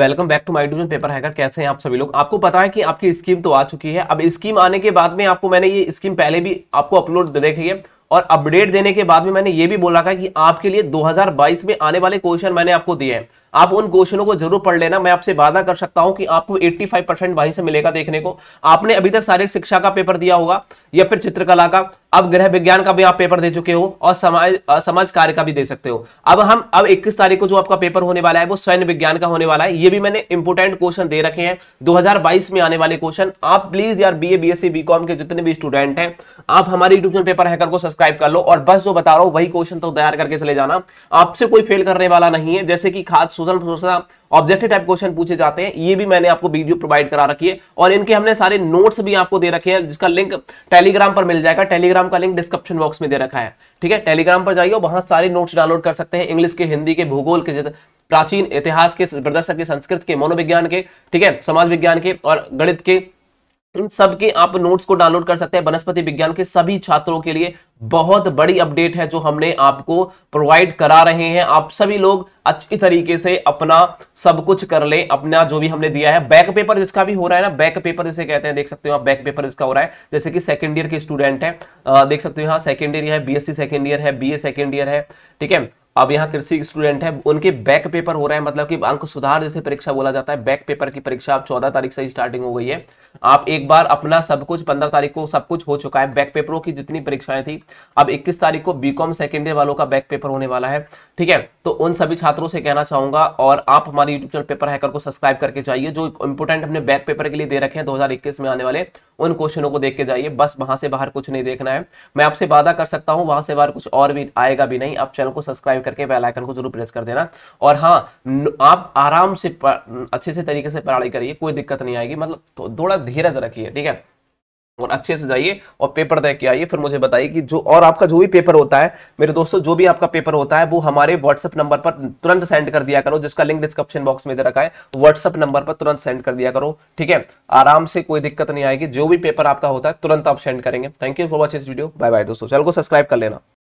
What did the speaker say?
welcome back to my tuition paper hacker कैसे हैं आप सभी लोग आपको पता है कि आपकी स्कीम तो आ चुकी है अब स्कीम आने के बाद में आपको मैंने ये स्कीम पहले भी आपको अपलोड दे है और अपडेट देने के बाद में मैंने ये भी बोला था कि आपके लिए 2022 में आने वाले क्वेश्चन मैंने आपको दिए हैं आप उन क्वेश्चनों को जरूर पढ़ लेना मैं आपसे वादा कर सकता हूं कि आपको 85 परसेंट वहीं से मिलेगा देखने को आपने अभी तक सारे शिक्षा का पेपर दिया होगा या फिर चित्रकला का अब गृह विज्ञान का भी आप पेपर दे चुके हो और समाज समाज कार्य का भी दे सकते हो अब हम अब 21 तारीख को जो आपका पेपर होने वाला है वो सैन्य विज्ञान का होने वाला है ये भी मैंने इंपोर्टेंट क्वेश्चन दे रखे हैं दो में आने वाले क्वेश्चन आप प्लीज यार बी ए बी के जितने भी स्टूडेंट हैं आप हमारे यूट्यूब चैनल पेपर हैकर को सब्सक्राइब कर लो और बस जो बता रहा हूँ वही क्वेश्चन तो तैयार करके चले जाना आपसे कोई फेल करने वाला नहीं है जैसे कि खाद social social objective type question पूछे जाते हैं ये भी मैंने आपको वीडियो प्रोवाइड करा रखी है और इनके हमने सारे नोट्स भी आपको दे रखे हैं जिसका लिंक टेलीग्राम पर मिल जाएगा टेलीग्राम का लिंक डिस्क्रिप्शन बॉक्स में दे रखा है ठीक है टेलीग्राम पर जाइए वहां सारे नोट्स डाउनलोड कर सकते हैं इंग्लिश के हिंदी के भूगोल के प्राचीन इतिहास के प्रदर्शक के संस्कृत के मनोविज्ञान के ठीक है समाज विज्ञान के और गणित के इन सब के आप नोट्स को डाउनलोड कर सकते हैं वनस्पति विज्ञान के सभी छात्रों के लिए बहुत बड़ी अपडेट है जो हमने आपको प्रोवाइड करा रहे हैं आप सभी लोग अच्छी तरीके से अपना सब कुछ कर ले अपना जो भी हमने दिया है बैक पेपर जिसका भी हो रहा है ना बैक पेपर जिसे कहते हैं देख सकते हो आप बैक पेपर इसका हो रहा है जैसे कि सेकेंड ईयर के स्टूडेंट है आ, देख सकते हो यहाँ सेकेंड ईयर है बीएससी सेकेंड ईयर है बी सेकेंड ईयर है ठीक है अब यहाँ कृषि स्टूडेंट है उनके बैक पेपर हो रहा है मतलब कि अंक सुधार जैसे परीक्षा बोला जाता है बैक पेपर की परीक्षा आप चौदह तारीख से स्टार्टिंग हो गई है आप एक बार अपना सब कुछ पंद्रह तारीख को सब कुछ हो चुका है बैक पेपरों की जितनी परीक्षाएं थी अब इक्कीस तारीख को बीकॉम सेकेंड ईयर वालों का बैक पेपर होने वाला है ठीक है तो उन सभी छात्रों से कहना चाहूंगा और आप हमारे यूट्यूब चैनल पेपर हैकर को सब्सक्राइब करके जाइए जो इंपोर्टेंट हमने बैक पेपर के लिए दे रखे हैं दो में आने वाले उन क्वेश्चनों को देख के जाइए बस वहां से बाहर कुछ नहीं देखना है मैं आपसे वादा कर सकता हूँ वहां से बाहर कुछ और भी आएगा भी नहीं आप चैनल को सब्सक्राइब करके बेल आइकन को जरूर प्रेस कर देना और हाँ आप आराम से अच्छे से तरीके से पढ़ाई करिए कोई दिक्कत नहीं आएगी मतलब थोड़ा धीरे धीरज रखिए ठीक है और अच्छे से जाइए और पेपर देख के आइए फिर मुझे बताइए कि जो और आपका जो भी पेपर होता है मेरे दोस्तों जो भी आपका पेपर होता है वो हमारे व्हाट्सएप नंबर पर तुरंत सेंड कर दिया करो जिसका लिंक डिस्क्रिप्शन बॉक्स में दे रखा है व्हाट्सएप नंबर पर तुरंत सेंड कर दिया करो ठीक है आराम से कोई दिक्कत नहीं आएगी जो भी पेपर आपका होता है तुरंत आप सेंड करेंगे thank you for watching video bye bye दोस्तों चैनल को सब्सक्राइब कर लेना